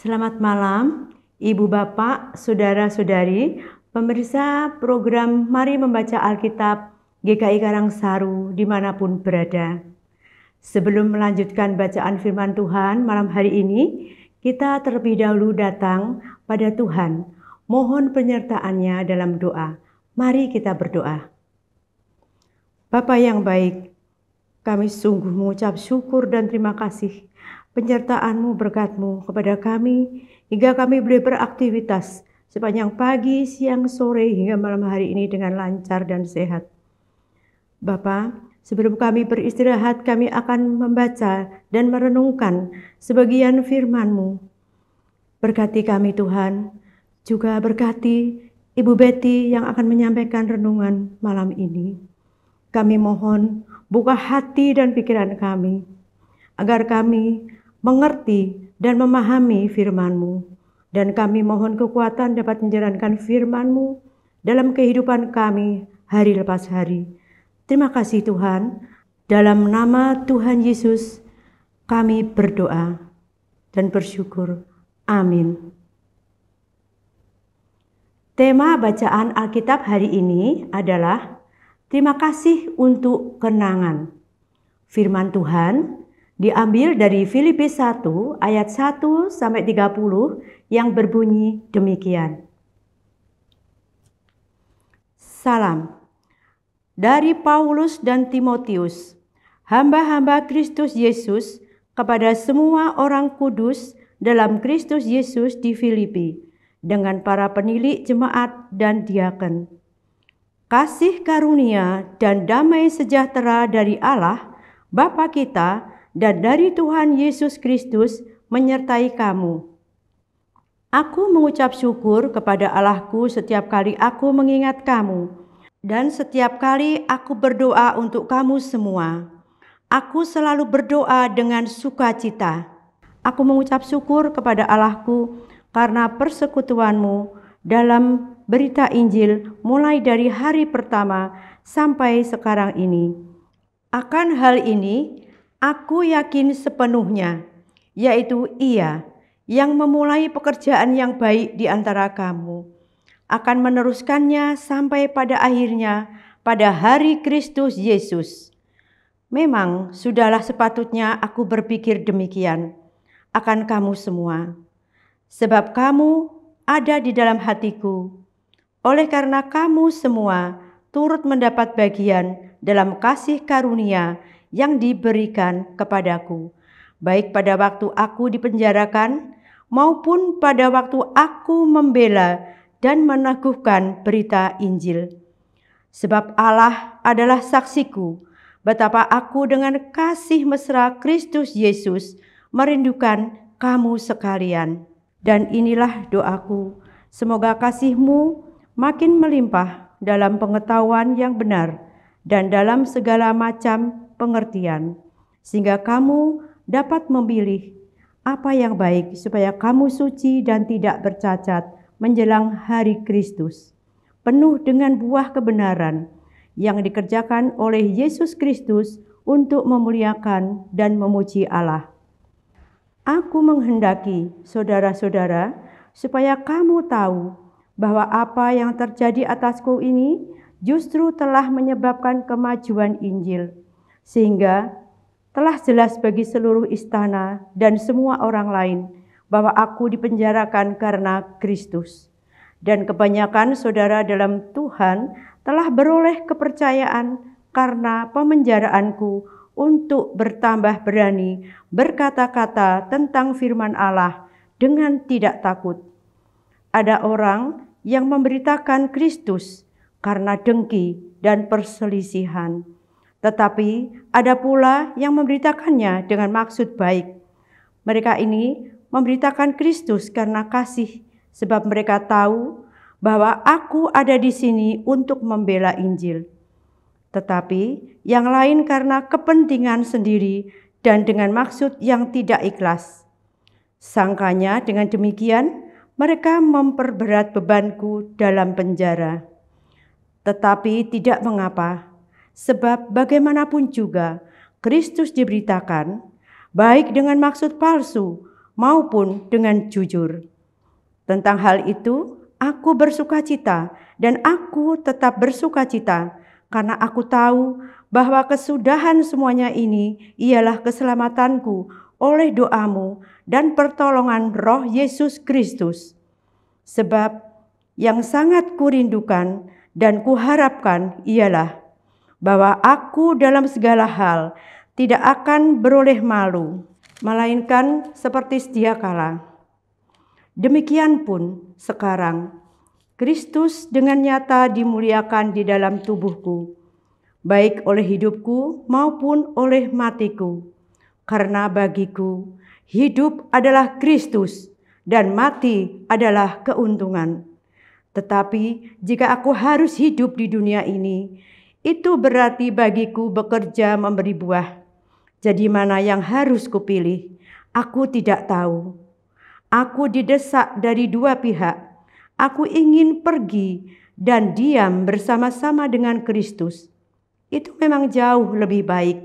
Selamat malam, Ibu Bapak, Saudara-saudari, pemirsa program Mari Membaca Alkitab GKI Karangsaru dimanapun berada. Sebelum melanjutkan bacaan firman Tuhan malam hari ini, kita terlebih dahulu datang pada Tuhan, mohon penyertaannya dalam doa. Mari kita berdoa. Bapa yang baik, kami sungguh mengucap syukur dan terima kasih Penyertaanmu berkatmu kepada kami hingga kami boleh beraktivitas sepanjang pagi, siang, sore hingga malam hari ini dengan lancar dan sehat. Bapa, sebelum kami beristirahat kami akan membaca dan merenungkan sebagian firman-Mu. Berkati kami Tuhan, juga berkati Ibu Betty yang akan menyampaikan renungan malam ini. Kami mohon buka hati dan pikiran kami agar kami mengerti dan memahami firman-Mu. Dan kami mohon kekuatan dapat menjalankan firman-Mu dalam kehidupan kami hari lepas hari. Terima kasih Tuhan. Dalam nama Tuhan Yesus kami berdoa dan bersyukur. Amin. Tema bacaan Alkitab hari ini adalah Terima kasih untuk kenangan. Firman Tuhan Diambil dari Filipi 1 ayat 1 sampai 30 yang berbunyi demikian. Salam dari Paulus dan Timotius, hamba-hamba Kristus Yesus kepada semua orang kudus dalam Kristus Yesus di Filipi dengan para penilik jemaat dan diaken. Kasih karunia dan damai sejahtera dari Allah Bapa kita dan dari Tuhan Yesus Kristus menyertai kamu. Aku mengucap syukur kepada Allahku setiap kali aku mengingat kamu, dan setiap kali aku berdoa untuk kamu semua. Aku selalu berdoa dengan sukacita. Aku mengucap syukur kepada Allahku karena persekutuanmu dalam berita Injil mulai dari hari pertama sampai sekarang ini. Akan hal ini, Aku yakin sepenuhnya, yaitu Ia yang memulai pekerjaan yang baik di antara kamu, akan meneruskannya sampai pada akhirnya pada hari Kristus Yesus. Memang sudahlah sepatutnya aku berpikir demikian akan kamu semua, sebab kamu ada di dalam hatiku. Oleh karena kamu semua turut mendapat bagian dalam kasih karunia yang diberikan kepadaku, baik pada waktu aku dipenjarakan maupun pada waktu aku membela dan meneguhkan berita Injil. Sebab Allah adalah saksiku betapa aku dengan kasih mesra Kristus Yesus merindukan kamu sekalian. Dan inilah doaku, semoga kasihmu makin melimpah dalam pengetahuan yang benar dan dalam segala macam pengertian, sehingga kamu dapat memilih apa yang baik, supaya kamu suci dan tidak bercacat menjelang hari Kristus, penuh dengan buah kebenaran yang dikerjakan oleh Yesus Kristus untuk memuliakan dan memuji Allah. Aku menghendaki saudara-saudara supaya kamu tahu bahwa apa yang terjadi atasku ini justru telah menyebabkan kemajuan Injil sehingga telah jelas bagi seluruh istana dan semua orang lain bahwa aku dipenjarakan karena Kristus. Dan kebanyakan saudara dalam Tuhan telah beroleh kepercayaan karena pemenjaraanku untuk bertambah berani berkata-kata tentang firman Allah dengan tidak takut. Ada orang yang memberitakan Kristus karena dengki dan perselisihan tetapi ada pula yang memberitakannya dengan maksud baik. Mereka ini memberitakan Kristus karena kasih, sebab mereka tahu bahwa aku ada di sini untuk membela Injil. Tetapi yang lain karena kepentingan sendiri dan dengan maksud yang tidak ikhlas. Sangkanya dengan demikian, mereka memperberat bebanku dalam penjara. Tetapi tidak mengapa, Sebab bagaimanapun juga Kristus diberitakan, baik dengan maksud palsu maupun dengan jujur. Tentang hal itu, aku bersuka cita dan aku tetap bersuka cita karena aku tahu bahwa kesudahan semuanya ini ialah keselamatanku oleh doamu dan pertolongan roh Yesus Kristus. Sebab yang sangat kurindukan dan kuharapkan ialah bahwa aku dalam segala hal tidak akan beroleh malu, melainkan seperti setia kala. Demikian pun sekarang Kristus dengan nyata dimuliakan di dalam tubuhku, baik oleh hidupku maupun oleh matiku. Karena bagiku hidup adalah Kristus dan mati adalah keuntungan. Tetapi jika aku harus hidup di dunia ini, itu berarti bagiku bekerja memberi buah. Jadi mana yang harus kupilih? Aku tidak tahu. Aku didesak dari dua pihak. Aku ingin pergi dan diam bersama-sama dengan Kristus. Itu memang jauh lebih baik,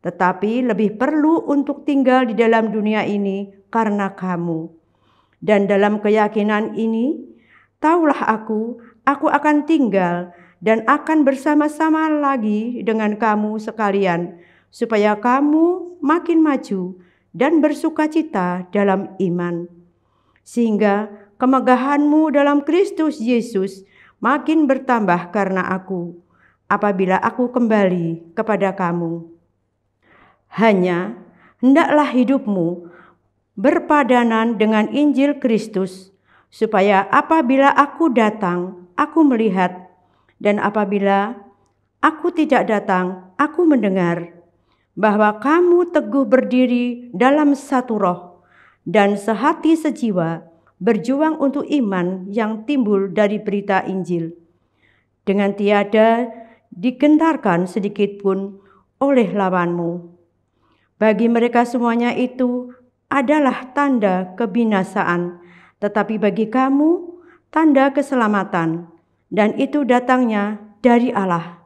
tetapi lebih perlu untuk tinggal di dalam dunia ini karena kamu. Dan dalam keyakinan ini, taulah aku, aku akan tinggal dan akan bersama-sama lagi dengan kamu sekalian, supaya kamu makin maju dan bersukacita dalam iman, sehingga kemegahanmu dalam Kristus Yesus makin bertambah karena aku. Apabila aku kembali kepada kamu, hanya hendaklah hidupmu berpadanan dengan Injil Kristus, supaya apabila aku datang, aku melihat dan apabila aku tidak datang, aku mendengar bahwa kamu teguh berdiri dalam satu roh dan sehati sejiwa berjuang untuk iman yang timbul dari berita Injil. Dengan tiada digentarkan sedikit pun oleh lawanmu. Bagi mereka semuanya itu adalah tanda kebinasaan, tetapi bagi kamu tanda keselamatan dan itu datangnya dari Allah.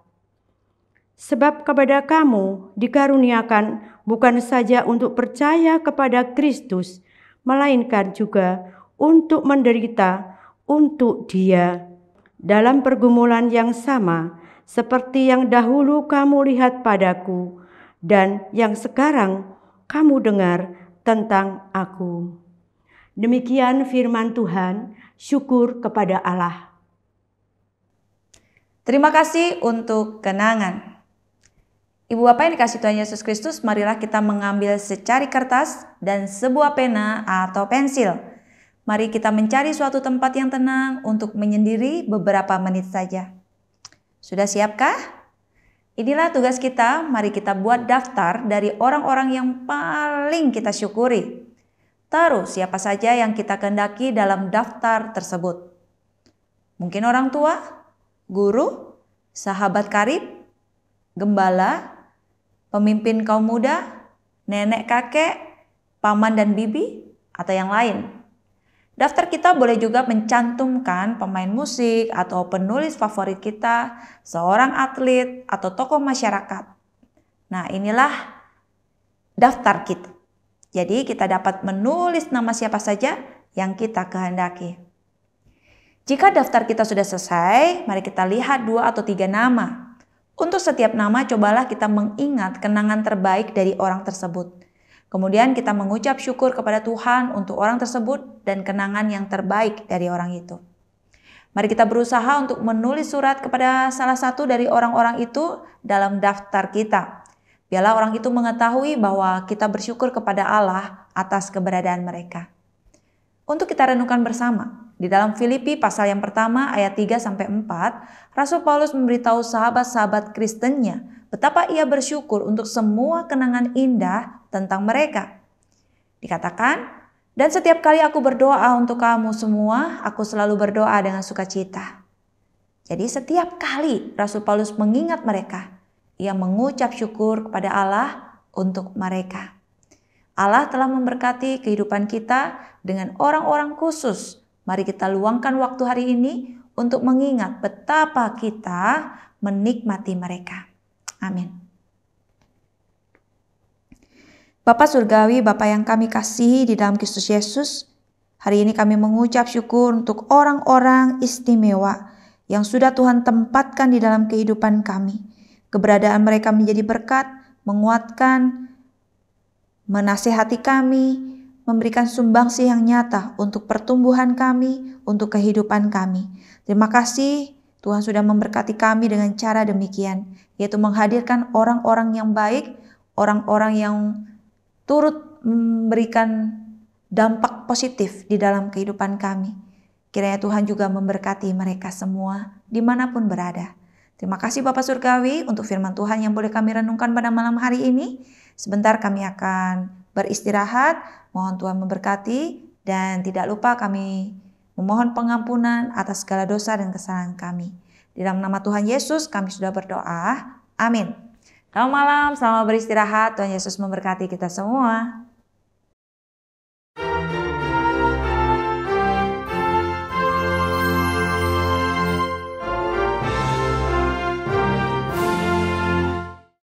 Sebab kepada kamu dikaruniakan bukan saja untuk percaya kepada Kristus, melainkan juga untuk menderita untuk Dia dalam pergumulan yang sama seperti yang dahulu kamu lihat padaku dan yang sekarang kamu dengar tentang aku. Demikian firman Tuhan, syukur kepada Allah. Terima kasih untuk kenangan. Ibu Bapak yang dikasih Tuhan Yesus Kristus, marilah kita mengambil secari kertas dan sebuah pena atau pensil. Mari kita mencari suatu tempat yang tenang untuk menyendiri beberapa menit saja. Sudah siapkah? Inilah tugas kita, mari kita buat daftar dari orang-orang yang paling kita syukuri. Taruh siapa saja yang kita kendaki dalam daftar tersebut. Mungkin orang tua, guru, sahabat karib, gembala, pemimpin kaum muda, nenek kakek, paman dan bibi, atau yang lain. Daftar kita boleh juga mencantumkan pemain musik atau penulis favorit kita, seorang atlet atau tokoh masyarakat. Nah, inilah daftar kita. Jadi, kita dapat menulis nama siapa saja yang kita kehendaki. Jika daftar kita sudah selesai, mari kita lihat dua atau tiga nama. Untuk setiap nama, cobalah kita mengingat kenangan terbaik dari orang tersebut. Kemudian kita mengucap syukur kepada Tuhan untuk orang tersebut dan kenangan yang terbaik dari orang itu. Mari kita berusaha untuk menulis surat kepada salah satu dari orang-orang itu dalam daftar kita. Biarlah orang itu mengetahui bahwa kita bersyukur kepada Allah atas keberadaan mereka. Untuk kita renungkan bersama, di dalam Filipi pasal yang pertama ayat 3 sampai 4, Rasul Paulus memberitahu sahabat-sahabat Kristennya betapa ia bersyukur untuk semua kenangan indah tentang mereka. Dikatakan, "Dan setiap kali aku berdoa untuk kamu semua, aku selalu berdoa dengan sukacita." Jadi setiap kali Rasul Paulus mengingat mereka, ia mengucap syukur kepada Allah untuk mereka. Allah telah memberkati kehidupan kita dengan orang-orang khusus Mari kita luangkan waktu hari ini untuk mengingat betapa kita menikmati mereka. Amin. Bapak Surgawi, Bapak yang kami kasihi di dalam Kristus Yesus, hari ini kami mengucap syukur untuk orang-orang istimewa yang sudah Tuhan tempatkan di dalam kehidupan kami. Keberadaan mereka menjadi berkat, menguatkan, menasehati kami, memberikan sumbangsi yang nyata untuk pertumbuhan kami, untuk kehidupan kami. Terima kasih Tuhan sudah memberkati kami dengan cara demikian, yaitu menghadirkan orang-orang yang baik, orang-orang yang turut memberikan dampak positif di dalam kehidupan kami. Kiranya Tuhan juga memberkati mereka semua dimanapun berada. Terima kasih Bapak Surgawi untuk firman Tuhan yang boleh kami renungkan pada malam hari ini. Sebentar kami akan beristirahat. Mohon Tuhan memberkati dan tidak lupa kami memohon pengampunan atas segala dosa dan kesalahan kami. Di dalam nama Tuhan Yesus kami sudah berdoa. Amin. Selamat malam, selamat beristirahat. Tuhan Yesus memberkati kita semua.